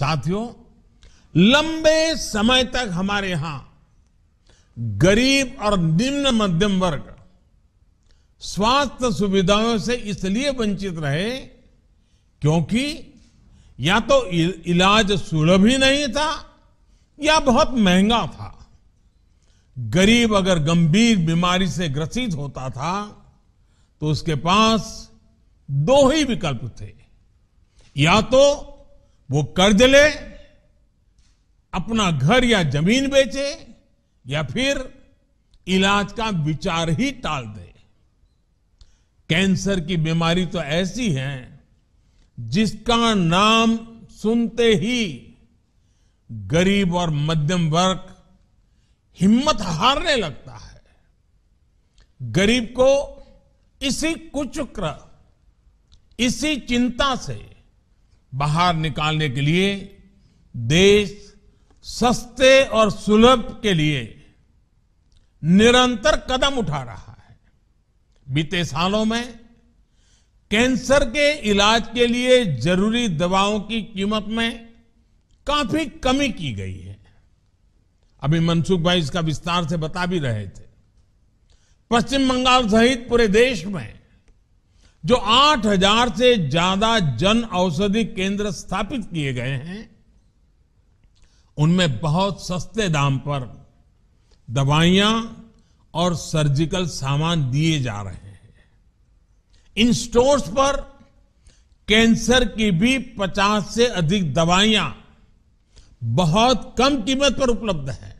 साथियों लंबे समय तक हमारे यहां गरीब और निम्न मध्यम वर्ग स्वास्थ्य सुविधाओं से इसलिए वंचित रहे क्योंकि या तो इलाज सुलभ ही नहीं था या बहुत महंगा था गरीब अगर गंभीर बीमारी से ग्रसित होता था तो उसके पास दो ही विकल्प थे या तो वो कर्ज ले अपना घर या जमीन बेचे या फिर इलाज का विचार ही टाल दे कैंसर की बीमारी तो ऐसी है जिसका नाम सुनते ही गरीब और मध्यम वर्ग हिम्मत हारने लगता है गरीब को इसी कुचक्र इसी चिंता से बाहर निकालने के लिए देश सस्ते और सुलभ के लिए निरंतर कदम उठा रहा है बीते सालों में कैंसर के इलाज के लिए जरूरी दवाओं की कीमत में काफी कमी की गई है अभी मनसुख भाई इसका विस्तार से बता भी रहे थे पश्चिम बंगाल सहित पूरे देश में जो 8000 से ज्यादा जन औषधि केंद्र स्थापित किए गए हैं उनमें बहुत सस्ते दाम पर दवाइयां और सर्जिकल सामान दिए जा रहे हैं इन स्टोर्स पर कैंसर की भी 50 से अधिक दवाइयां बहुत कम कीमत पर उपलब्ध है